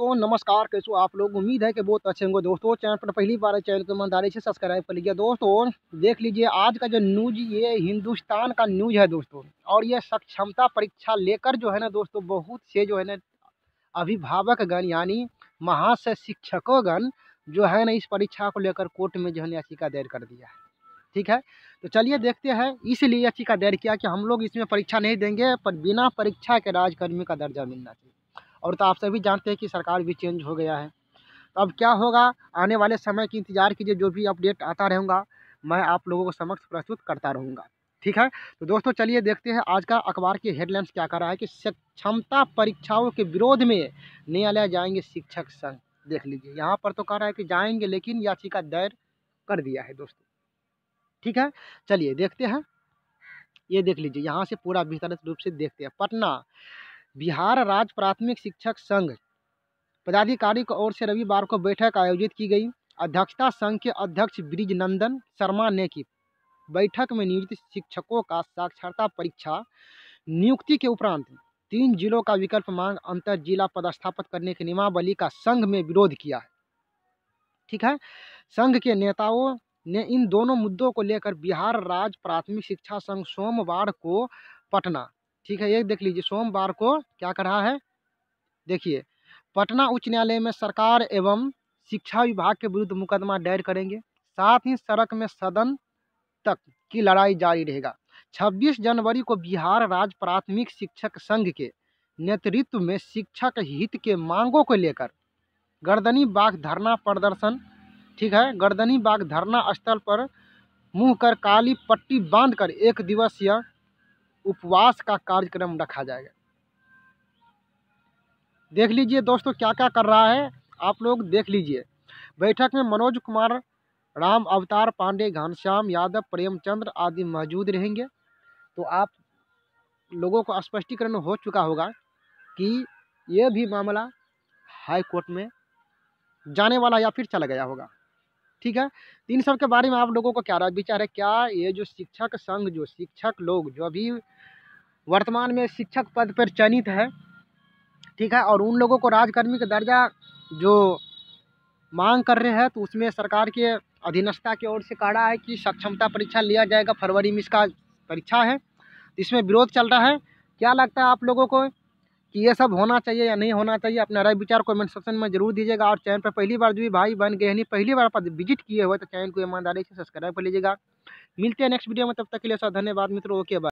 दोस्तों नमस्कार कैसे आप लोग उम्मीद है कि बहुत अच्छे होंगे दोस्तों चैनल पर पहली बार चैनल को ईमानदारी से सब्सक्राइब कर लीजिए दोस्तों देख लीजिए आज का जो न्यूज ये हिंदुस्तान का न्यूज है दोस्तों और ये सक्षमता परीक्षा लेकर जो है ना दोस्तों बहुत से जो है अभिभावक अभिभावकगण यानी महाशय गण जो है ना इस परीक्षा को लेकर कोर्ट में जो है याचिका दायर कर दिया है ठीक है तो चलिए देखते हैं इसलिए याचिका दायर किया कि हम लोग इसमें परीक्षा नहीं देंगे पर बिना परीक्षा के राजकर्मी का दर्जा मिलना चाहिए और तो आप सभी जानते हैं कि सरकार भी चेंज हो गया है तो अब क्या होगा आने वाले समय की इंतज़ार कीजिए जो भी अपडेट आता रहूँगा मैं आप लोगों को समक्ष प्रस्तुत करता रहूँगा ठीक है तो दोस्तों चलिए देखते हैं आज का अखबार की हेडलाइंस क्या कर रहा है कि क्षमता परीक्षाओं के विरोध में न्यायालय जाएंगे शिक्षक संघ देख लीजिए यहाँ पर तो कह रहा है कि जाएंगे लेकिन याचिका दायर कर दिया है दोस्तों ठीक है चलिए देखते हैं ये देख लीजिए यहाँ से पूरा विस्तृत रूप से देखते हैं पटना बिहार राज्य प्राथमिक शिक्षक संघ पदाधिकारी की ओर से रविवार को बैठक आयोजित की गई अध्यक्षता संघ के अध्यक्ष ब्रिज नंदन शर्मा ने की बैठक में नियुक्त शिक्षकों का साक्षरता परीक्षा नियुक्ति के उपरांत तीन जिलों का विकल्प मांग अंतर जिला पदस्थापित करने की नियमावली का संघ में विरोध किया है ठीक है संघ के नेताओं ने इन दोनों मुद्दों को लेकर बिहार राज्य प्राथमिक शिक्षा संघ सोमवार को पटना ठीक है ये देख लीजिए सोमवार को क्या कर रहा है देखिए पटना उच्च न्यायालय में सरकार एवं शिक्षा विभाग के विरुद्ध मुकदमा दायर करेंगे साथ ही सड़क में सदन तक की लड़ाई जारी रहेगा 26 जनवरी को बिहार राज्य प्राथमिक शिक्षक संघ के नेतृत्व में शिक्षक हित के मांगों को लेकर गर्दनी बाग धरना प्रदर्शन ठीक है गर्दनी बाग धरना स्थल पर मुँह कर काली पट्टी बांधकर एक दिवसीय उपवास का कार्यक्रम रखा जाएगा देख लीजिए दोस्तों क्या क्या कर रहा है आप लोग देख लीजिए बैठक में मनोज कुमार राम अवतार पांडे घनश्याम यादव प्रेमचंद्र आदि मौजूद रहेंगे तो आप लोगों को स्पष्टीकरण हो चुका होगा कि यह भी मामला हाई कोर्ट में जाने वाला या फिर चला गया होगा ठीक है तो इन सब के बारे में आप लोगों को क्या विचार है क्या ये जो शिक्षक संघ जो शिक्षक लोग जो अभी वर्तमान में शिक्षक पद पर चयनित है ठीक है और उन लोगों को राजकर्मी का दर्जा जो मांग कर रहे हैं तो उसमें सरकार के अधीनस्था की ओर से कह रहा है कि सक्षमता परीक्षा लिया जाएगा फरवरी में इसका परीक्षा है इसमें विरोध चल रहा है क्या लगता है आप लोगों को कि ये सब होना चाहिए या नहीं होना चाहिए अपना राय विचार कमेंट सेक्शन में जरूर दीजिएगा और चैनल पर पहली बार जो भी भाई बहन गए नहीं पहली बार पर विजिट किए हुए तो चैनल को ईमानदारी से सब्सक्राइब कर लीजिएगा मिलते हैं नेक्स्ट वीडियो में तब तक के लिए सर धन्यवाद मित्रों ओके बाय